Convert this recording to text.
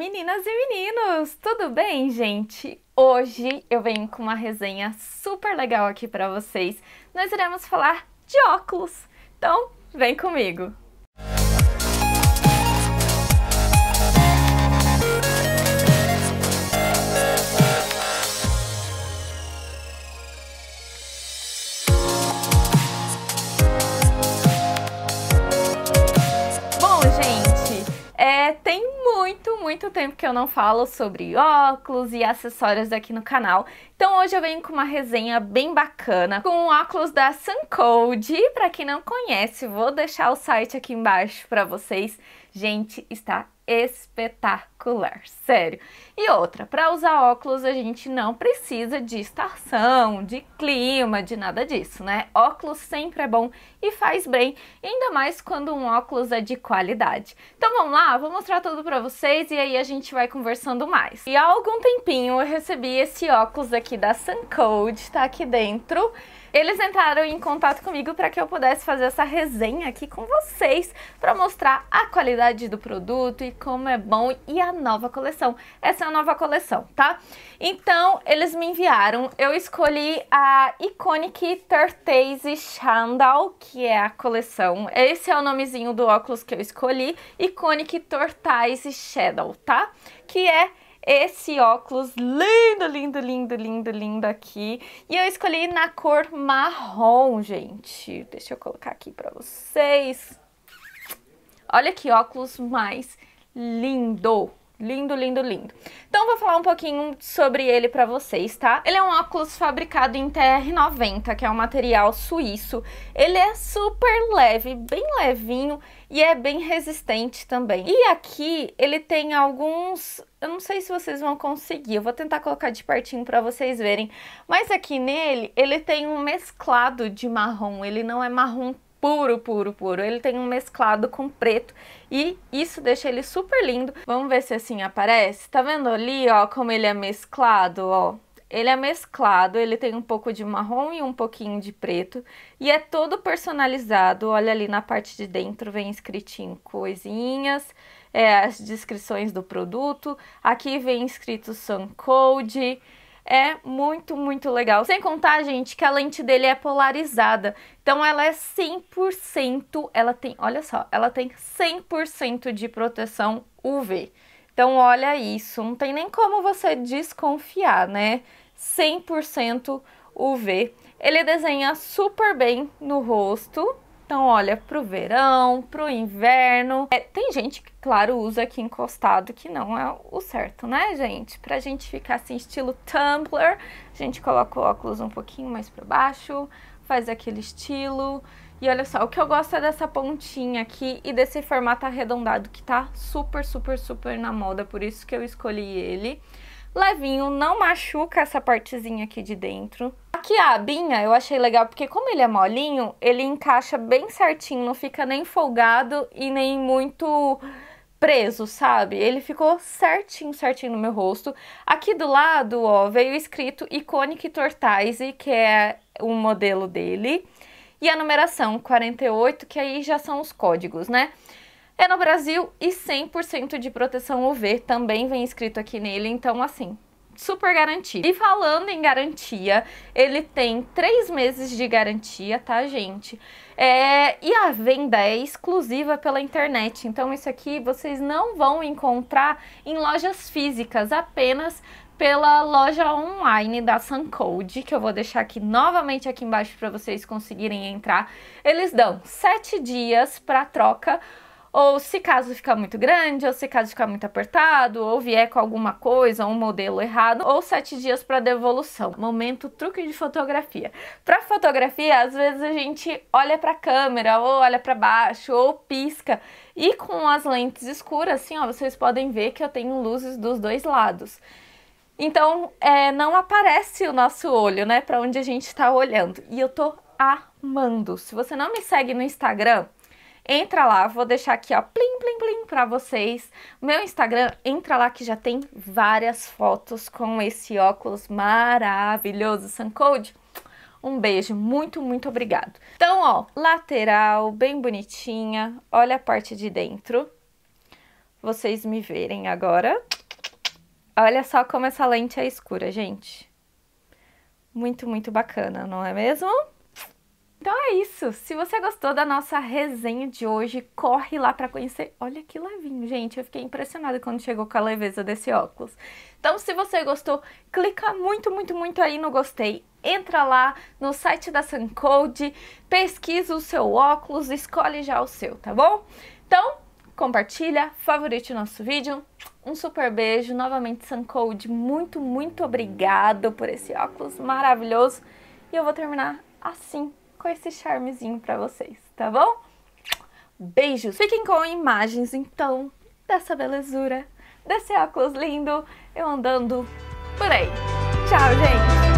meninas e meninos! Tudo bem, gente? Hoje eu venho com uma resenha super legal aqui para vocês. Nós iremos falar de óculos. Então, vem comigo! muito tempo que eu não falo sobre óculos e acessórios aqui no canal, então hoje eu venho com uma resenha bem bacana com um óculos da Suncode. Para quem não conhece, vou deixar o site aqui embaixo para vocês. Gente, está espetacular, sério. E outra, para usar óculos a gente não precisa de estação, de clima, de nada disso, né? Óculos sempre é bom e faz bem, ainda mais quando um óculos é de qualidade. Então vamos lá, vou mostrar tudo para vocês e aí a gente vai conversando mais. E há algum tempinho eu recebi esse óculos aqui da Suncode, tá aqui dentro. Eles entraram em contato comigo para que eu pudesse fazer essa resenha aqui com vocês para mostrar a qualidade do produto e como é bom e a nova coleção. Essa é a nova coleção, tá? Então, eles me enviaram, eu escolhi a Iconic Turtase Chandal, que é a coleção. Esse é o nomezinho do óculos que eu escolhi, Iconic Turtase Shadow, tá? Que é esse óculos lindo, lindo, lindo, lindo, lindo aqui. E eu escolhi na cor marrom, gente. Deixa eu colocar aqui pra vocês. Olha que óculos mais lindo. Lindo, lindo, lindo. Então vou falar um pouquinho sobre ele para vocês, tá? Ele é um óculos fabricado em TR90, que é um material suíço. Ele é super leve, bem levinho e é bem resistente também. E aqui ele tem alguns eu não sei se vocês vão conseguir, eu vou tentar colocar de pertinho para vocês verem. Mas aqui nele, ele tem um mesclado de marrom, ele não é marrom puro, puro, puro. Ele tem um mesclado com preto e isso deixa ele super lindo. Vamos ver se assim aparece. Tá vendo ali, ó, como ele é mesclado, ó? Ele é mesclado, ele tem um pouco de marrom e um pouquinho de preto. E é todo personalizado. Olha ali na parte de dentro, vem escritinho coisinhas, é, as descrições do produto. Aqui vem escrito Sun Code. É muito, muito legal. Sem contar, gente, que a lente dele é polarizada. Então ela é 100%, ela tem, olha só, ela tem 100% de proteção UV. Então, olha isso, não tem nem como você desconfiar, né? 100% UV. Ele desenha super bem no rosto. Então, olha, pro verão, pro inverno. É, tem gente que, claro, usa aqui encostado, que não é o certo, né, gente? Pra gente ficar assim, estilo Tumblr, a gente coloca o óculos um pouquinho mais pra baixo, faz aquele estilo. E olha só, o que eu gosto é dessa pontinha aqui e desse formato arredondado que tá super, super, super na moda, por isso que eu escolhi ele. Levinho, não machuca essa partezinha aqui de dentro. Aqui a abinha eu achei legal porque como ele é molinho, ele encaixa bem certinho, não fica nem folgado e nem muito preso, sabe? Ele ficou certinho, certinho no meu rosto. Aqui do lado, ó, veio escrito Iconic Tortoise, que é o modelo dele e a numeração 48, que aí já são os códigos, né? É no Brasil e 100% de proteção UV também vem escrito aqui nele, então assim, super garantido. E falando em garantia, ele tem três meses de garantia, tá, gente? É, e a venda é exclusiva pela internet, então isso aqui vocês não vão encontrar em lojas físicas, apenas pela loja online da Suncode, que eu vou deixar aqui novamente aqui embaixo para vocês conseguirem entrar. Eles dão sete dias para troca, ou se caso ficar muito grande, ou se caso ficar muito apertado, ou vier com alguma coisa, um modelo errado, ou sete dias para devolução. Momento truque de fotografia. Para fotografia, às vezes a gente olha para a câmera, ou olha para baixo, ou pisca. E com as lentes escuras, assim, ó, vocês podem ver que eu tenho luzes dos dois lados. Então, é, não aparece o nosso olho, né, para onde a gente está olhando. E eu tô amando. Se você não me segue no Instagram, entra lá, vou deixar aqui, ó, plim, plim, plim pra vocês. Meu Instagram, entra lá que já tem várias fotos com esse óculos maravilhoso, Suncode. Um beijo, muito, muito obrigado. Então, ó, lateral, bem bonitinha, olha a parte de dentro. Vocês me verem agora. Olha só como essa lente é escura, gente. Muito, muito bacana, não é mesmo? Então é isso. Se você gostou da nossa resenha de hoje, corre lá para conhecer. Olha que levinho, gente. Eu fiquei impressionada quando chegou com a leveza desse óculos. Então, se você gostou, clica muito, muito, muito aí no gostei. Entra lá no site da Suncode, pesquisa o seu óculos, escolhe já o seu, tá bom? Então, compartilha, favorite o nosso vídeo. Um super beijo, novamente Suncode, muito, muito obrigado por esse óculos maravilhoso. E eu vou terminar assim, com esse charmezinho pra vocês, tá bom? Beijos! Fiquem com imagens, então, dessa belezura, desse óculos lindo, eu andando por aí. Tchau, gente!